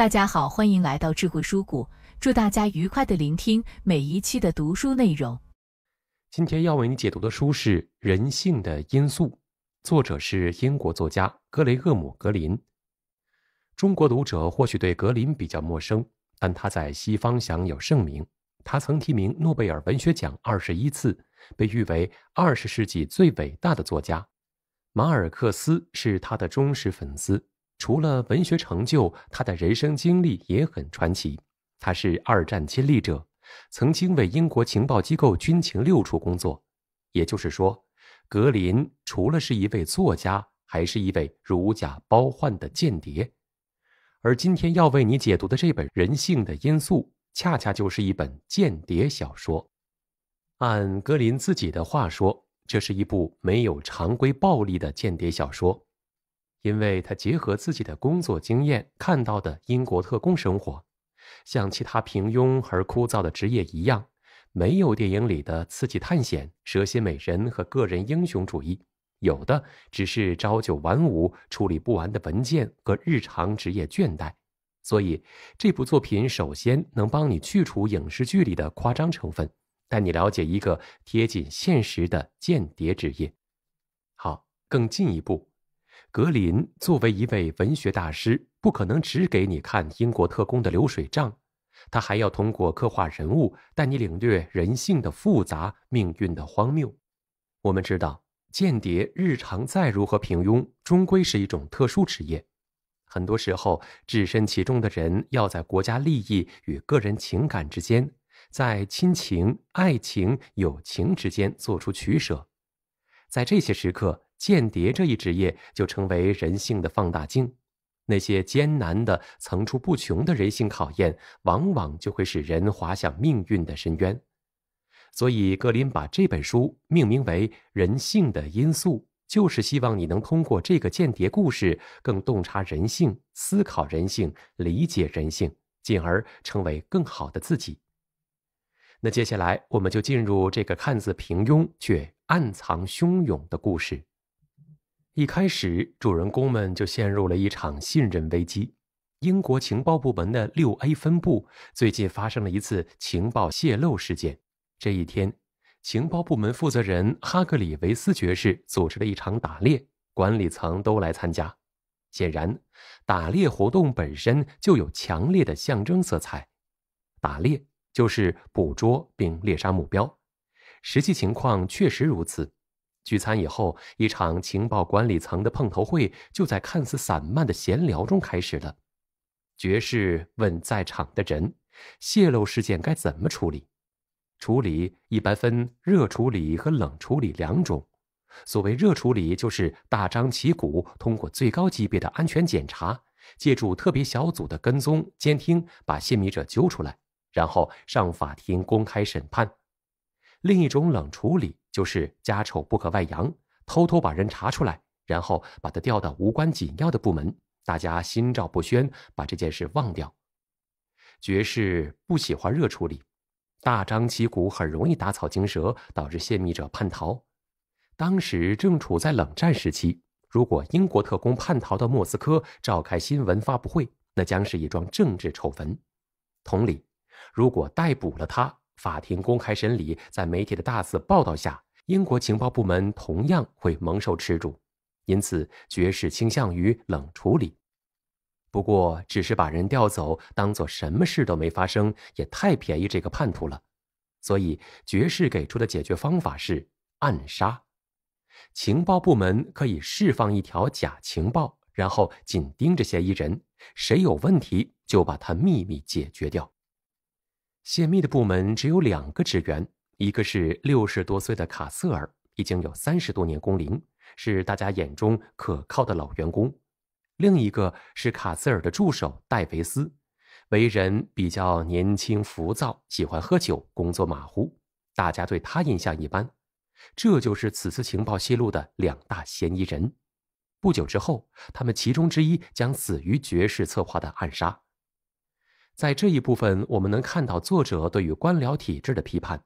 大家好，欢迎来到智慧书谷，祝大家愉快的聆听每一期的读书内容。今天要为你解读的书是《人性的因素》，作者是英国作家格雷厄姆·格林。中国读者或许对格林比较陌生，但他在西方享有盛名。他曾提名诺贝尔文学奖二十一次，被誉为二十世纪最伟大的作家。马尔克斯是他的忠实粉丝。除了文学成就，他的人生经历也很传奇。他是二战亲历者，曾经为英国情报机构军情六处工作。也就是说，格林除了是一位作家，还是一位如假包换的间谍。而今天要为你解读的这本《人性的因素》，恰恰就是一本间谍小说。按格林自己的话说，这是一部没有常规暴力的间谍小说。因为他结合自己的工作经验看到的英国特工生活，像其他平庸而枯燥的职业一样，没有电影里的刺激探险、蛇蝎美人和个人英雄主义，有的只是朝九晚五、处理不完的文件和日常职业倦怠。所以，这部作品首先能帮你去除影视剧里的夸张成分，带你了解一个贴近现实的间谍职业。好，更进一步。格林作为一位文学大师，不可能只给你看英国特工的流水账，他还要通过刻画人物，带你领略人性的复杂、命运的荒谬。我们知道，间谍日常再如何平庸，终归是一种特殊职业。很多时候，置身其中的人要在国家利益与个人情感之间，在亲情、爱情、友情之间做出取舍，在这些时刻。间谍这一职业就成为人性的放大镜，那些艰难的、层出不穷的人性考验，往往就会使人滑向命运的深渊。所以，格林把这本书命名为《人性的因素》，就是希望你能通过这个间谍故事，更洞察人性、思考人性、理解人性，进而成为更好的自己。那接下来，我们就进入这个看似平庸却暗藏汹涌的故事。一开始，主人公们就陷入了一场信任危机。英国情报部门的六 A 分部最近发生了一次情报泄露事件。这一天，情报部门负责人哈格里维斯爵士组织了一场打猎，管理层都来参加。显然，打猎活动本身就有强烈的象征色彩。打猎就是捕捉并猎杀目标，实际情况确实如此。聚餐以后，一场情报管理层的碰头会就在看似散漫的闲聊中开始了。爵士问在场的人：“泄露事件该怎么处理？”处理一般分热处理和冷处理两种。所谓热处理，就是大张旗鼓通过最高级别的安全检查，借助特别小组的跟踪监听，把泄密者揪出来，然后上法庭公开审判。另一种冷处理就是家丑不可外扬，偷偷把人查出来，然后把他调到无关紧要的部门，大家心照不宣，把这件事忘掉。爵士不喜欢热处理，大张旗鼓很容易打草惊蛇，导致泄密者叛逃。当时正处在冷战时期，如果英国特工叛逃到莫斯科，召开新闻发布会，那将是一桩政治丑闻。同理，如果逮捕了他。法庭公开审理，在媒体的大肆报道下，英国情报部门同样会蒙受耻辱，因此爵士倾向于冷处理。不过，只是把人调走，当做什么事都没发生，也太便宜这个叛徒了。所以，爵士给出的解决方法是暗杀。情报部门可以释放一条假情报，然后紧盯着嫌疑人，谁有问题就把他秘密解决掉。泄密的部门只有两个职员，一个是六十多岁的卡瑟尔，已经有三十多年工龄，是大家眼中可靠的老员工；另一个是卡瑟尔的助手戴维斯，为人比较年轻浮躁，喜欢喝酒，工作马虎，大家对他印象一般。这就是此次情报泄露的两大嫌疑人。不久之后，他们其中之一将死于爵士策划的暗杀。在这一部分，我们能看到作者对于官僚体制的批判。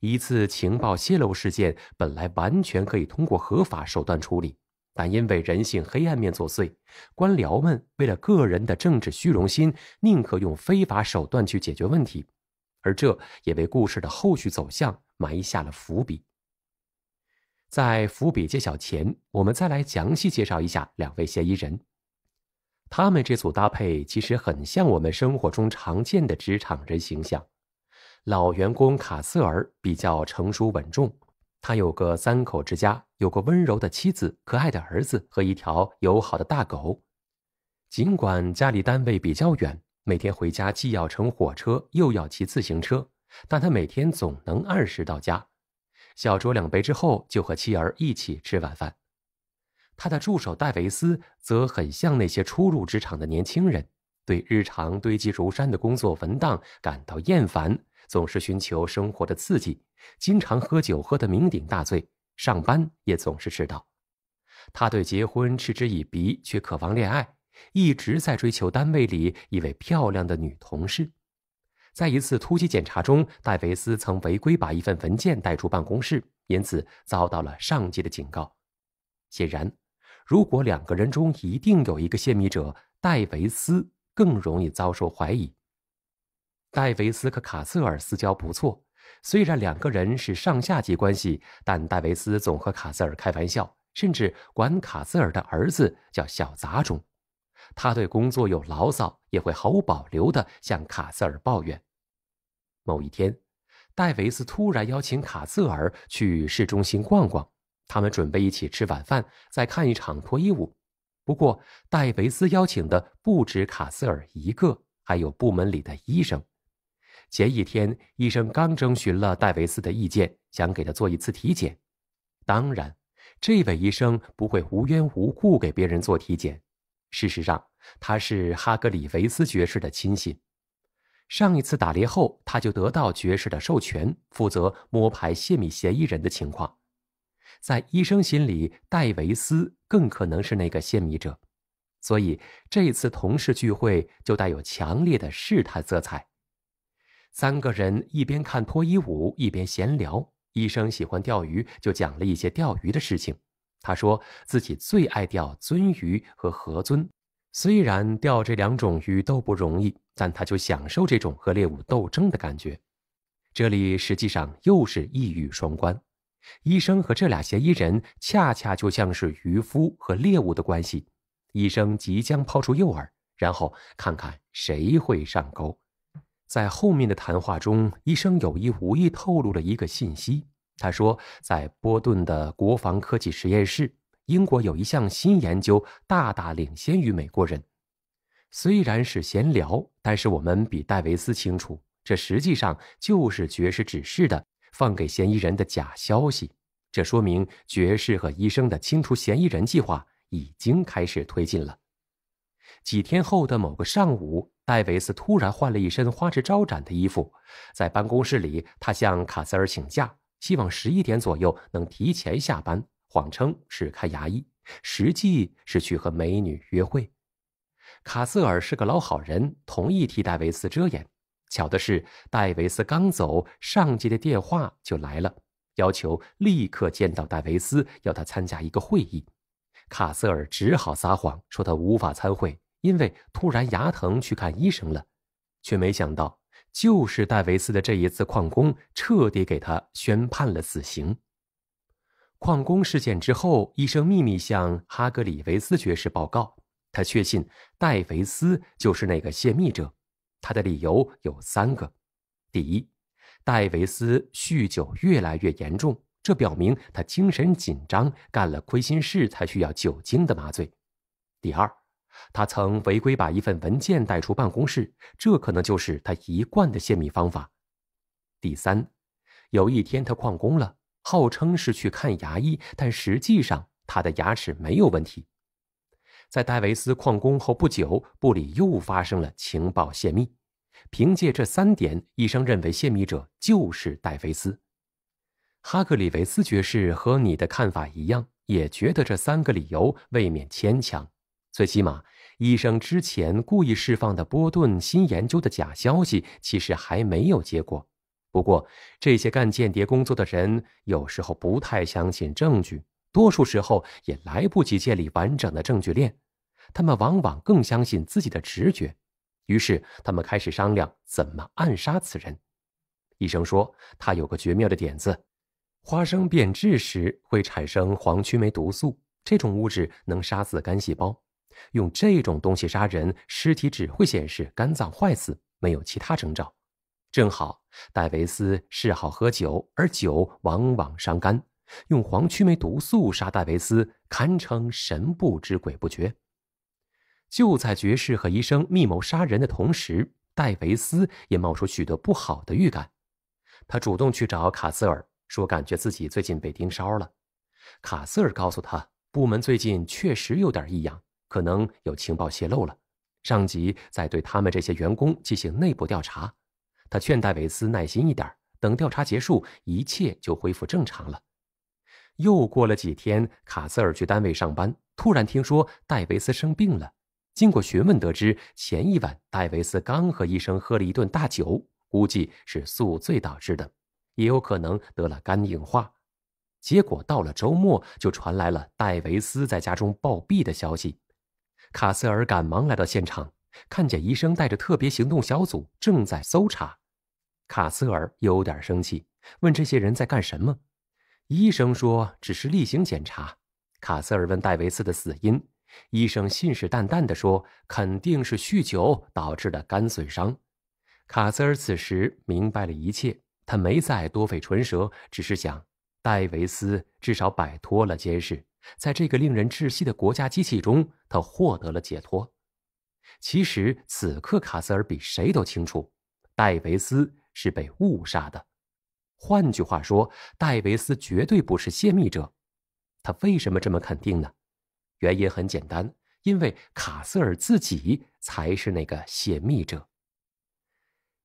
一次情报泄露事件本来完全可以通过合法手段处理，但因为人性黑暗面作祟，官僚们为了个人的政治虚荣心，宁可用非法手段去解决问题。而这也为故事的后续走向埋下了伏笔。在伏笔揭晓前，我们再来详细介绍一下两位嫌疑人。他们这组搭配其实很像我们生活中常见的职场人形象。老员工卡瑟尔比较成熟稳重，他有个三口之家，有个温柔的妻子、可爱的儿子和一条友好的大狗。尽管家里单位比较远，每天回家既要乘火车又要骑自行车，但他每天总能按时到家。小酌两杯之后，就和妻儿一起吃晚饭。他的助手戴维斯则很像那些初入职场的年轻人，对日常堆积如山的工作文档感到厌烦，总是寻求生活的刺激，经常喝酒喝得酩酊大醉，上班也总是迟到。他对结婚嗤之以鼻，却渴望恋爱，一直在追求单位里一位漂亮的女同事。在一次突击检查中，戴维斯曾违规把一份文件带出办公室，因此遭到了上级的警告。显然。如果两个人中一定有一个泄密者，戴维斯更容易遭受怀疑。戴维斯和卡瑟尔私交不错，虽然两个人是上下级关系，但戴维斯总和卡瑟尔开玩笑，甚至管卡瑟尔的儿子叫小杂种。他对工作有牢骚，也会毫无保留的向卡瑟尔抱怨。某一天，戴维斯突然邀请卡瑟尔去市中心逛逛。他们准备一起吃晚饭，再看一场脱衣舞。不过，戴维斯邀请的不止卡斯尔一个，还有部门里的医生。前一天，医生刚征询了戴维斯的意见，想给他做一次体检。当然，这位医生不会无缘无故给别人做体检。事实上，他是哈格里维斯爵士的亲信。上一次打猎后，他就得到爵士的授权，负责摸排泄密嫌疑人的情况。在医生心里，戴维斯更可能是那个泄密者，所以这次同事聚会就带有强烈的试探色彩。三个人一边看脱衣舞，一边闲聊。医生喜欢钓鱼，就讲了一些钓鱼的事情。他说自己最爱钓鳟鱼和河鳟，虽然钓这两种鱼都不容易，但他就享受这种和猎物斗争的感觉。这里实际上又是一语双关。医生和这俩嫌疑人恰恰就像是渔夫和猎物的关系。医生即将抛出诱饵，然后看看谁会上钩。在后面的谈话中，医生有意无意透露了一个信息。他说，在波顿的国防科技实验室，英国有一项新研究大大领先于美国人。虽然是闲聊，但是我们比戴维斯清楚，这实际上就是绝士指示的。放给嫌疑人的假消息，这说明爵士和医生的清除嫌疑人计划已经开始推进了。几天后的某个上午，戴维斯突然换了一身花枝招展的衣服，在办公室里，他向卡塞尔请假，希望十一点左右能提前下班，谎称是看牙医，实际是去和美女约会。卡塞尔是个老好人，同意替戴维斯遮掩。巧的是，戴维斯刚走，上级的电话就来了，要求立刻见到戴维斯，要他参加一个会议。卡瑟尔只好撒谎说他无法参会，因为突然牙疼去看医生了。却没想到，就是戴维斯的这一次旷工，彻底给他宣判了死刑。旷工事件之后，医生秘密向哈格里维斯爵士报告，他确信戴维斯就是那个泄密者。他的理由有三个：第一，戴维斯酗酒越来越严重，这表明他精神紧张，干了亏心事才需要酒精的麻醉；第二，他曾违规把一份文件带出办公室，这可能就是他一贯的泄密方法；第三，有一天他旷工了，号称是去看牙医，但实际上他的牙齿没有问题。在戴维斯旷工后不久，布里又发生了情报泄密。凭借这三点，医生认为泄密者就是戴维斯。哈克里维斯爵士和你的看法一样，也觉得这三个理由未免牵强。最起码，医生之前故意释放的波顿新研究的假消息其实还没有结果。不过，这些干间谍工作的人有时候不太相信证据。多数时候也来不及建立完整的证据链，他们往往更相信自己的直觉，于是他们开始商量怎么暗杀此人。医生说他有个绝妙的点子：花生变质时会产生黄曲霉毒素，这种物质能杀死肝细胞。用这种东西杀人，尸体只会显示肝脏坏死，没有其他征兆。正好戴维斯嗜好喝酒，而酒往往伤肝。用黄曲霉毒素杀戴维斯，堪称神不知鬼不觉。就在爵士和医生密谋杀人的同时，戴维斯也冒出许多不好的预感。他主动去找卡斯尔，说感觉自己最近被盯梢了。卡斯尔告诉他，部门最近确实有点异样，可能有情报泄露了，上级在对他们这些员工进行内部调查。他劝戴维斯耐心一点，等调查结束，一切就恢复正常了。又过了几天，卡斯尔去单位上班，突然听说戴维斯生病了。经过询问，得知前一晚戴维斯刚和医生喝了一顿大酒，估计是宿醉导致的，也有可能得了肝硬化。结果到了周末，就传来了戴维斯在家中暴毙的消息。卡斯尔赶忙来到现场，看见医生带着特别行动小组正在搜查，卡斯尔有点生气，问这些人在干什么。医生说，只是例行检查。卡斯尔问戴维斯的死因，医生信誓旦旦地说，肯定是酗酒导致的肝损伤。卡斯尔此时明白了一切，他没再多费唇舌，只是想，戴维斯至少摆脱了监视，在这个令人窒息的国家机器中，他获得了解脱。其实此刻，卡斯尔比谁都清楚，戴维斯是被误杀的。换句话说，戴维斯绝对不是泄密者。他为什么这么肯定呢？原因很简单，因为卡斯尔自己才是那个泄密者。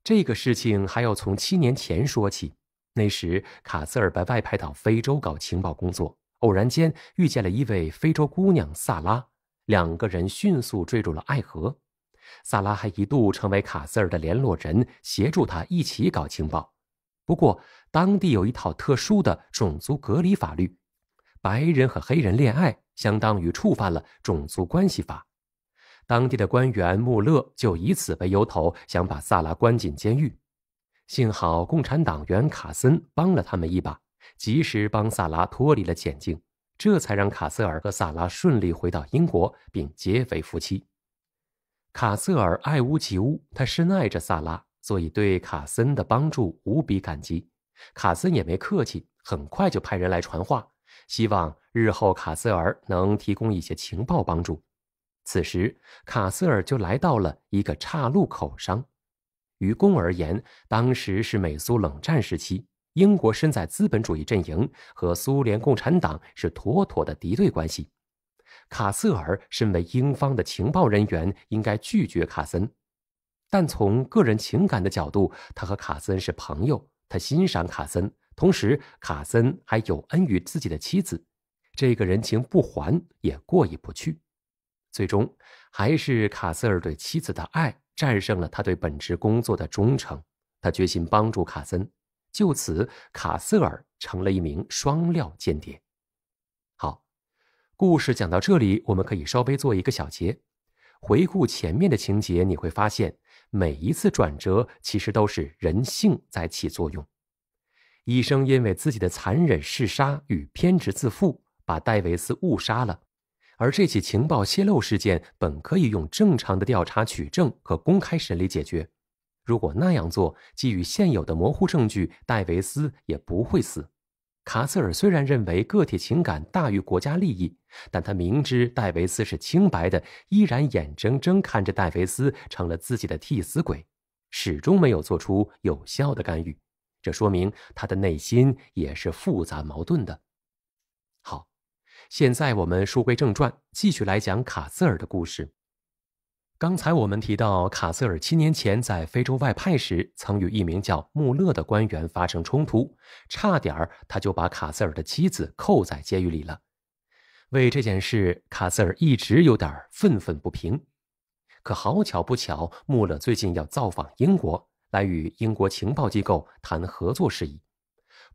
这个事情还要从七年前说起。那时，卡斯尔被外派到非洲搞情报工作，偶然间遇见了一位非洲姑娘萨拉，两个人迅速坠入了爱河。萨拉还一度成为卡斯尔的联络人，协助他一起搞情报。不过，当地有一套特殊的种族隔离法律，白人和黑人恋爱相当于触犯了种族关系法。当地的官员穆勒就以此为由头，想把萨拉关进监狱。幸好共产党员卡森帮了他们一把，及时帮萨拉脱离了险境，这才让卡瑟尔和萨拉顺利回到英国并结为夫妻。卡瑟尔爱屋及乌，他深爱着萨拉。所以，对卡森的帮助无比感激。卡森也没客气，很快就派人来传话，希望日后卡瑟尔能提供一些情报帮助。此时，卡瑟尔就来到了一个岔路口上。于公而言，当时是美苏冷战时期，英国身在资本主义阵营，和苏联共产党是妥妥的敌对关系。卡瑟尔身为英方的情报人员，应该拒绝卡森。但从个人情感的角度，他和卡森是朋友，他欣赏卡森，同时卡森还有恩于自己的妻子，这个人情不还也过意不去。最终，还是卡瑟尔对妻子的爱战胜了他对本职工作的忠诚，他决心帮助卡森。就此，卡瑟尔成了一名双料间谍。好，故事讲到这里，我们可以稍微做一个小结，回顾前面的情节，你会发现。每一次转折，其实都是人性在起作用。医生因为自己的残忍嗜杀与偏执自负，把戴维斯误杀了。而这起情报泄露事件，本可以用正常的调查取证和公开审理解决。如果那样做，基于现有的模糊证据，戴维斯也不会死。卡斯尔虽然认为个体情感大于国家利益，但他明知戴维斯是清白的，依然眼睁睁看着戴维斯成了自己的替死鬼，始终没有做出有效的干预，这说明他的内心也是复杂矛盾的。好，现在我们书归正传，继续来讲卡斯尔的故事。刚才我们提到，卡瑟尔七年前在非洲外派时，曾与一名叫穆勒的官员发生冲突，差点儿他就把卡瑟尔的妻子扣在监狱里了。为这件事，卡瑟尔一直有点愤愤不平。可好巧不巧，穆勒最近要造访英国，来与英国情报机构谈合作事宜。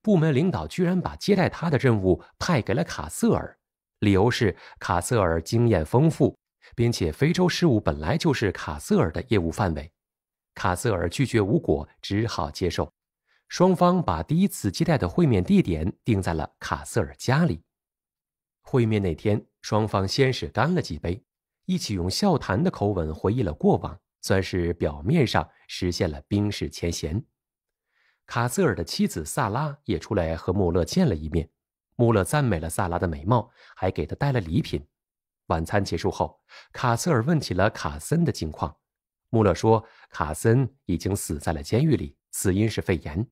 部门领导居然把接待他的任务派给了卡瑟尔，理由是卡瑟尔经验丰富。并且，非洲事务本来就是卡瑟尔的业务范围。卡瑟尔拒绝无果，只好接受。双方把第一次接待的会面地点定在了卡瑟尔家里。会面那天，双方先是干了几杯，一起用笑谈的口吻回忆了过往，算是表面上实现了冰释前嫌。卡瑟尔的妻子萨拉也出来和穆勒见了一面。穆勒赞美了萨拉的美貌，还给她带了礼品。晚餐结束后，卡斯尔问起了卡森的近况。穆勒说：“卡森已经死在了监狱里，死因是肺炎。”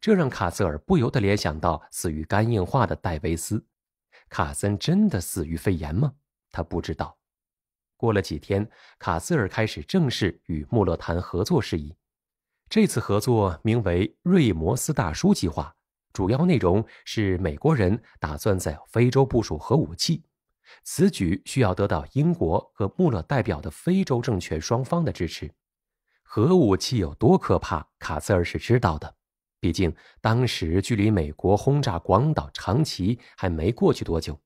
这让卡斯尔不由得联想到死于肝硬化的戴维斯。卡森真的死于肺炎吗？他不知道。过了几天，卡斯尔开始正式与穆勒谈合作事宜。这次合作名为“瑞摩斯大叔计划”，主要内容是美国人打算在非洲部署核武器。此举需要得到英国和穆勒代表的非洲政权双方的支持。核武器有多可怕？卡斯尔是知道的，毕竟当时距离美国轰炸广岛、长崎还没过去多久。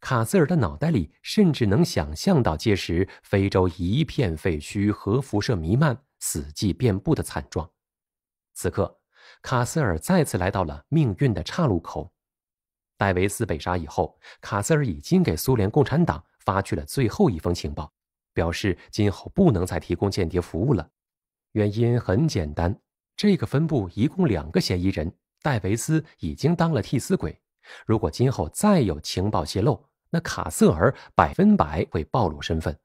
卡斯尔的脑袋里甚至能想象到届时非洲一片废墟、核辐射弥漫、死寂遍布的惨状。此刻，卡斯尔再次来到了命运的岔路口。戴维斯被杀以后，卡瑟尔已经给苏联共产党发去了最后一封情报，表示今后不能再提供间谍服务了。原因很简单，这个分部一共两个嫌疑人，戴维斯已经当了替死鬼。如果今后再有情报泄露，那卡瑟尔百分百会暴露身份。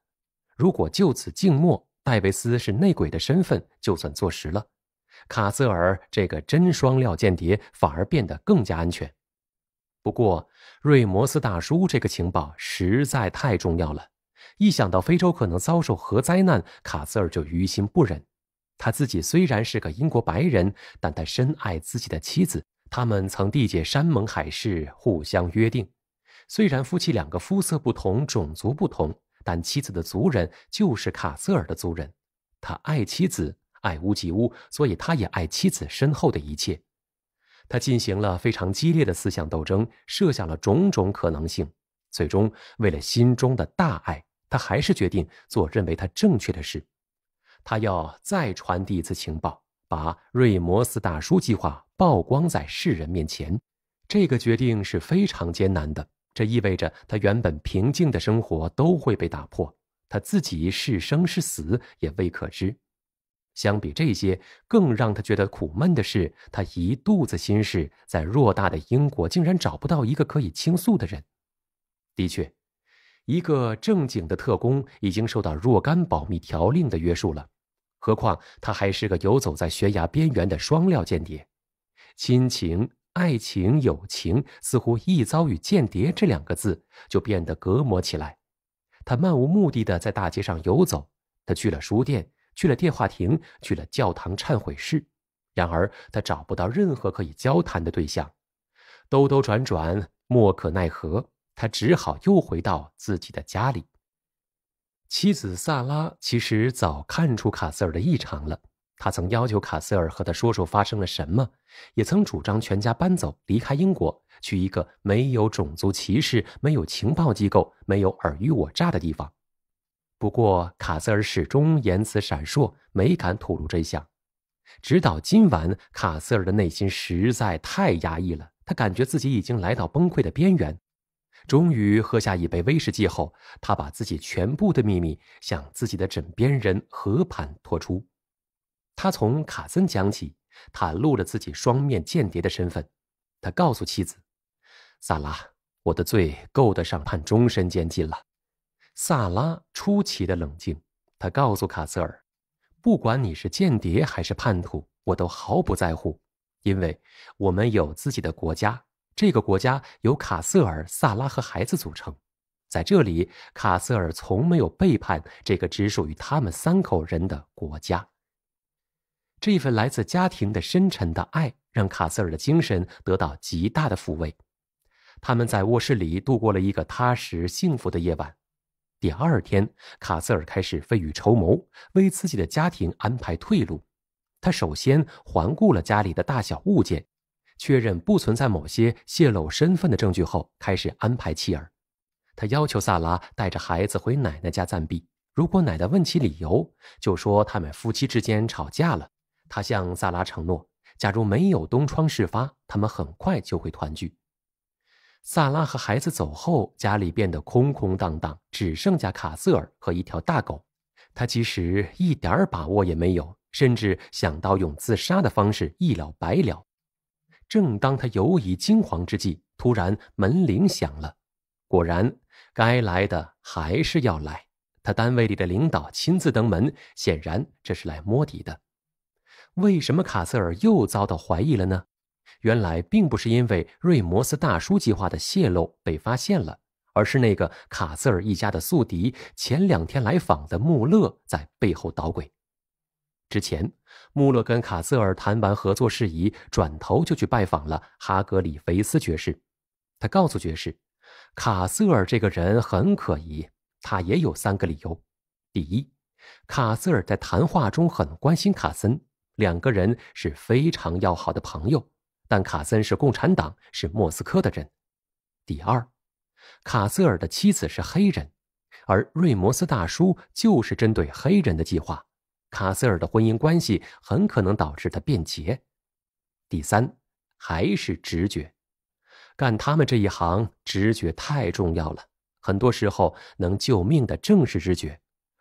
如果就此静默，戴维斯是内鬼的身份就算坐实了，卡瑟尔这个真双料间谍反而变得更加安全。不过，瑞摩斯大叔这个情报实在太重要了。一想到非洲可能遭受核灾难，卡斯尔就于心不忍。他自己虽然是个英国白人，但他深爱自己的妻子。他们曾缔结山盟海誓，互相约定。虽然夫妻两个肤色不同，种族不同，但妻子的族人就是卡斯尔的族人。他爱妻子，爱屋及乌，所以他也爱妻子身后的一切。他进行了非常激烈的思想斗争，设想了种种可能性。最终，为了心中的大爱，他还是决定做认为他正确的事。他要再传递一次情报，把瑞摩斯大叔计划曝光在世人面前。这个决定是非常艰难的，这意味着他原本平静的生活都会被打破，他自己是生是死也未可知。相比这些，更让他觉得苦闷的是，他一肚子心事，在偌大的英国竟然找不到一个可以倾诉的人。的确，一个正经的特工已经受到若干保密条令的约束了，何况他还是个游走在悬崖边缘的双料间谍。亲情、爱情、友情，似乎一遭遇“间谍”这两个字，就变得隔膜起来。他漫无目的的在大街上游走，他去了书店。去了电话亭，去了教堂忏悔室，然而他找不到任何可以交谈的对象，兜兜转转，莫可奈何，他只好又回到自己的家里。妻子萨拉其实早看出卡斯尔的异常了，他曾要求卡斯尔和他说说发生了什么，也曾主张全家搬走，离开英国，去一个没有种族歧视、没有情报机构、没有尔虞我诈的地方。不过，卡斯尔始终言辞闪烁，没敢吐露真相。直到今晚，卡斯尔的内心实在太压抑了，他感觉自己已经来到崩溃的边缘。终于喝下一杯威士忌后，他把自己全部的秘密向自己的枕边人和盘托出。他从卡森讲起，袒露了自己双面间谍的身份。他告诉妻子萨拉：“我的罪够得上判终身监禁了。”萨拉出奇的冷静，他告诉卡瑟尔：“不管你是间谍还是叛徒，我都毫不在乎，因为我们有自己的国家。这个国家由卡瑟尔、萨拉和孩子组成。在这里，卡瑟尔从没有背叛这个只属于他们三口人的国家。这份来自家庭的深沉的爱，让卡瑟尔的精神得到极大的抚慰。他们在卧室里度过了一个踏实幸福的夜晚。”第二天，卡斯尔开始未雨绸缪，为自己的家庭安排退路。他首先环顾了家里的大小物件，确认不存在某些泄露身份的证据后，开始安排妻儿。他要求萨拉带着孩子回奶奶家暂避，如果奶奶问起理由，就说他们夫妻之间吵架了。他向萨拉承诺，假如没有东窗事发，他们很快就会团聚。萨拉和孩子走后，家里变得空空荡荡，只剩下卡瑟尔和一条大狗。他其实一点儿把握也没有，甚至想到用自杀的方式一了百了。正当他犹疑惊惶之际，突然门铃响了。果然，该来的还是要来。他单位里的领导亲自登门，显然这是来摸底的。为什么卡瑟尔又遭到怀疑了呢？原来并不是因为瑞摩斯大叔计划的泄露被发现了，而是那个卡斯尔一家的宿敌前两天来访的穆勒在背后捣鬼。之前，穆勒跟卡斯尔谈完合作事宜，转头就去拜访了哈格里菲斯爵士。他告诉爵士，卡斯尔这个人很可疑。他也有三个理由：第一，卡斯尔在谈话中很关心卡森，两个人是非常要好的朋友。但卡森是共产党，是莫斯科的人。第二，卡瑟尔的妻子是黑人，而瑞摩斯大叔就是针对黑人的计划。卡塞尔的婚姻关系很可能导致他变节。第三，还是直觉。干他们这一行，直觉太重要了，很多时候能救命的正是直觉。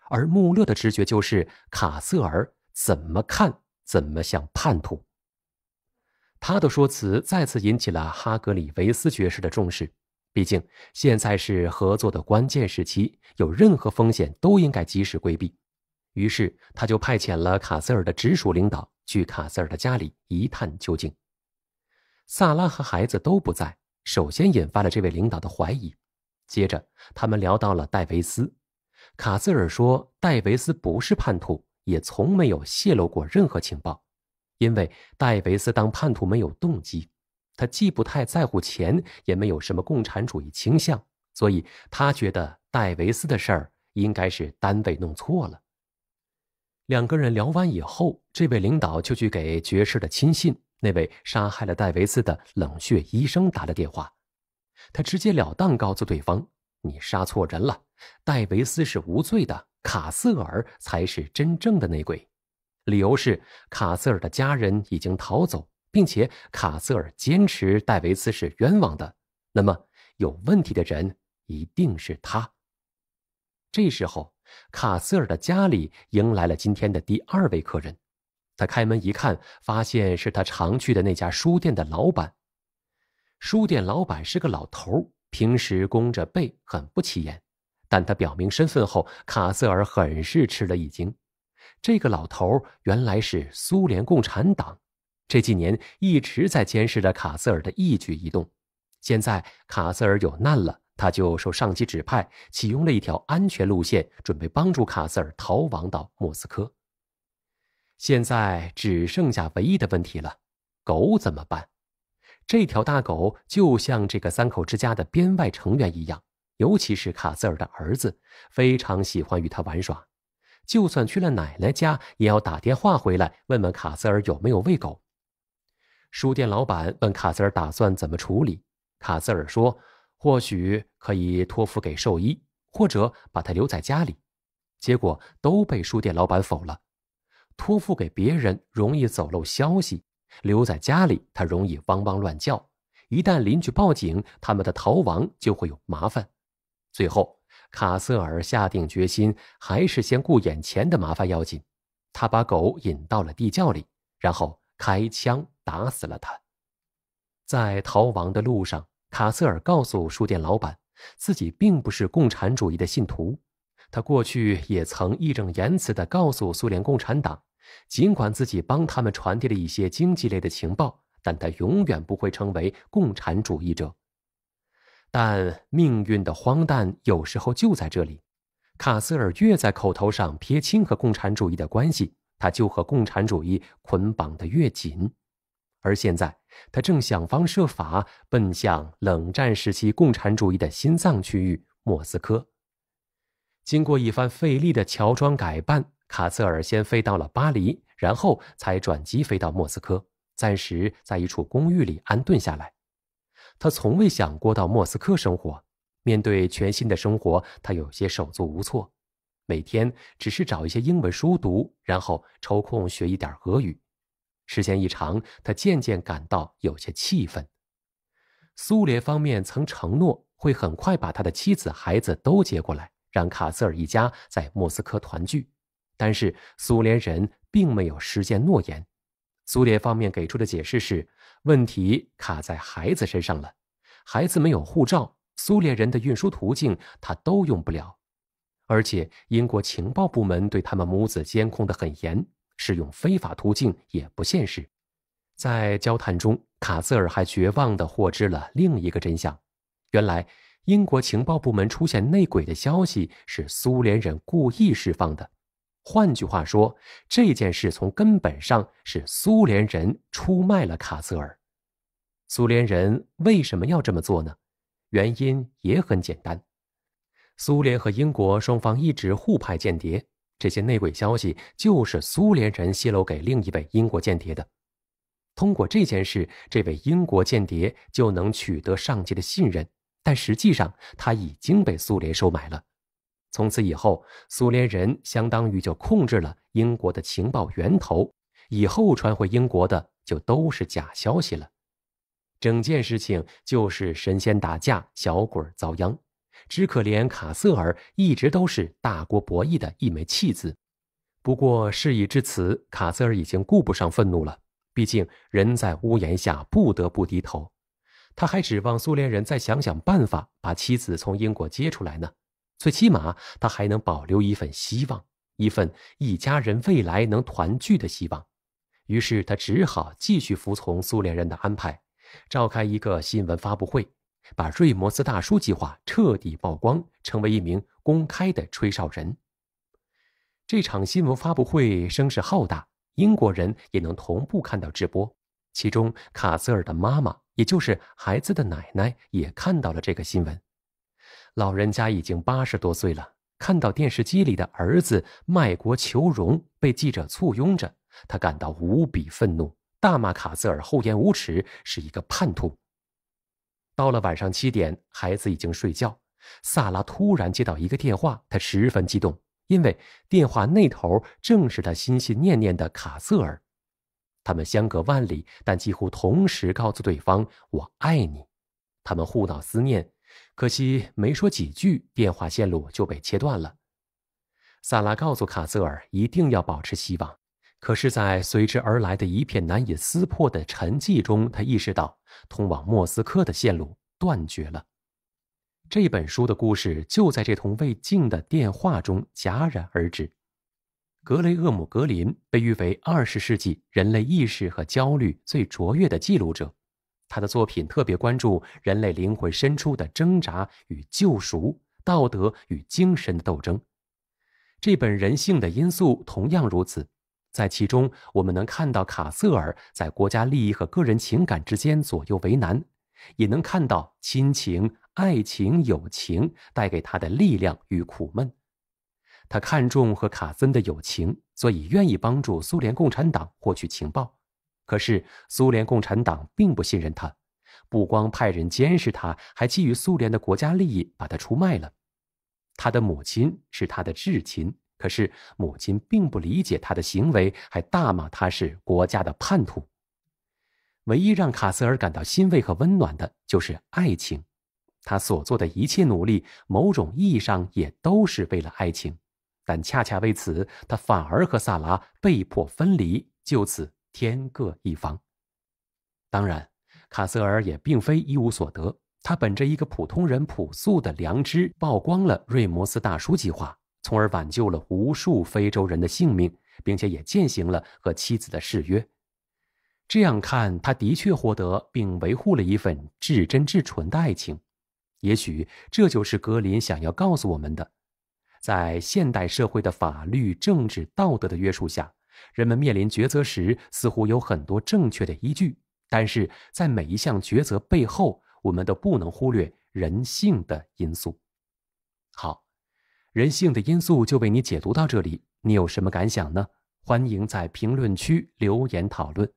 而穆勒的直觉就是卡瑟尔怎么看怎么像叛徒。他的说辞再次引起了哈格里维斯爵士的重视，毕竟现在是合作的关键时期，有任何风险都应该及时规避。于是，他就派遣了卡斯尔的直属领导去卡斯尔的家里一探究竟。萨拉和孩子都不在，首先引发了这位领导的怀疑。接着，他们聊到了戴维斯，卡斯尔说戴维斯不是叛徒，也从没有泄露过任何情报。因为戴维斯当叛徒没有动机，他既不太在乎钱，也没有什么共产主义倾向，所以他觉得戴维斯的事儿应该是单位弄错了。两个人聊完以后，这位领导就去给爵士的亲信、那位杀害了戴维斯的冷血医生打了电话，他直截了当告诉对方：“你杀错人了，戴维斯是无罪的，卡瑟尔才是真正的内鬼。”理由是卡瑟尔的家人已经逃走，并且卡瑟尔坚持戴维斯是冤枉的。那么有问题的人一定是他。这时候，卡瑟尔的家里迎来了今天的第二位客人。他开门一看，发现是他常去的那家书店的老板。书店老板是个老头，平时弓着背，很不起眼。但他表明身份后，卡瑟尔很是吃了一惊。这个老头原来是苏联共产党，这几年一直在监视着卡斯尔的一举一动。现在卡斯尔有难了，他就受上级指派，启用了一条安全路线，准备帮助卡斯尔逃亡到莫斯科。现在只剩下唯一的问题了：狗怎么办？这条大狗就像这个三口之家的编外成员一样，尤其是卡斯尔的儿子，非常喜欢与他玩耍。就算去了奶奶家，也要打电话回来问问卡斯尔有没有喂狗。书店老板问卡斯尔打算怎么处理，卡斯尔说：“或许可以托付给兽医，或者把它留在家里。”结果都被书店老板否了。托付给别人容易走漏消息，留在家里它容易汪汪乱叫，一旦邻居报警，他们的逃亡就会有麻烦。最后。卡瑟尔下定决心，还是先顾眼前的麻烦要紧。他把狗引到了地窖里，然后开枪打死了它。在逃亡的路上，卡瑟尔告诉书店老板，自己并不是共产主义的信徒。他过去也曾义正言辞地告诉苏联共产党，尽管自己帮他们传递了一些经济类的情报，但他永远不会成为共产主义者。但命运的荒诞有时候就在这里。卡斯尔越在口头上撇清和共产主义的关系，他就和共产主义捆绑得越紧。而现在，他正想方设法奔向冷战时期共产主义的心脏区域——莫斯科。经过一番费力的乔装改扮，卡斯尔先飞到了巴黎，然后才转机飞到莫斯科，暂时在一处公寓里安顿下来。他从未想过到莫斯科生活。面对全新的生活，他有些手足无措。每天只是找一些英文书读，然后抽空学一点俄语。时间一长，他渐渐感到有些气愤。苏联方面曾承诺会很快把他的妻子、孩子都接过来，让卡斯尔一家在莫斯科团聚。但是苏联人并没有实现诺言。苏联方面给出的解释是。问题卡在孩子身上了，孩子没有护照，苏联人的运输途径他都用不了，而且英国情报部门对他们母子监控得很严，使用非法途径也不现实。在交谈中，卡斯尔还绝望地获知了另一个真相：原来英国情报部门出现内鬼的消息是苏联人故意释放的。换句话说，这件事从根本上是苏联人出卖了卡斯尔。苏联人为什么要这么做呢？原因也很简单：苏联和英国双方一直互派间谍，这些内鬼消息就是苏联人泄露给另一位英国间谍的。通过这件事，这位英国间谍就能取得上级的信任，但实际上他已经被苏联收买了。从此以后，苏联人相当于就控制了英国的情报源头，以后传回英国的就都是假消息了。整件事情就是神仙打架，小鬼遭殃。只可怜卡瑟尔一直都是大国博弈的一枚弃子。不过事已至此，卡瑟尔已经顾不上愤怒了。毕竟人在屋檐下，不得不低头。他还指望苏联人再想想办法，把妻子从英国接出来呢。最起码，他还能保留一份希望，一份一家人未来能团聚的希望。于是，他只好继续服从苏联人的安排，召开一个新闻发布会，把瑞摩斯大叔计划彻底曝光，成为一名公开的吹哨人。这场新闻发布会声势浩大，英国人也能同步看到直播。其中，卡斯尔的妈妈，也就是孩子的奶奶，也看到了这个新闻。老人家已经八十多岁了，看到电视机里的儿子卖国求荣，被记者簇拥着，他感到无比愤怒，大骂卡瑟尔厚颜无耻，是一个叛徒。到了晚上七点，孩子已经睡觉，萨拉突然接到一个电话，他十分激动，因为电话那头正是他心心念念的卡瑟尔。他们相隔万里，但几乎同时告诉对方“我爱你”，他们互道思念。可惜没说几句，电话线路就被切断了。萨拉告诉卡泽尔一定要保持希望，可是，在随之而来的一片难以撕破的沉寂中，他意识到通往莫斯科的线路断绝了。这本书的故事就在这通未尽的电话中戛然而止。格雷厄姆·格林被誉为二十世纪人类意识和焦虑最卓越的记录者。他的作品特别关注人类灵魂深处的挣扎与救赎、道德与精神的斗争。这本《人性的因素》同样如此，在其中我们能看到卡瑟尔在国家利益和个人情感之间左右为难，也能看到亲情、爱情、友情带给他的力量与苦闷。他看重和卡森的友情，所以愿意帮助苏联共产党获取情报。可是，苏联共产党并不信任他，不光派人监视他，还基于苏联的国家利益把他出卖了。他的母亲是他的至亲，可是母亲并不理解他的行为，还大骂他是国家的叛徒。唯一让卡斯尔感到欣慰和温暖的就是爱情，他所做的一切努力，某种意义上也都是为了爱情，但恰恰为此，他反而和萨拉被迫分离，就此。天各一方。当然，卡瑟尔也并非一无所得。他本着一个普通人朴素的良知，曝光了瑞摩斯大叔计划，从而挽救了无数非洲人的性命，并且也践行了和妻子的誓约。这样看，他的确获得并维护了一份至真至纯的爱情。也许这就是格林想要告诉我们的：在现代社会的法律、政治、道德的约束下。人们面临抉择时，似乎有很多正确的依据，但是在每一项抉择背后，我们都不能忽略人性的因素。好，人性的因素就为你解读到这里，你有什么感想呢？欢迎在评论区留言讨论。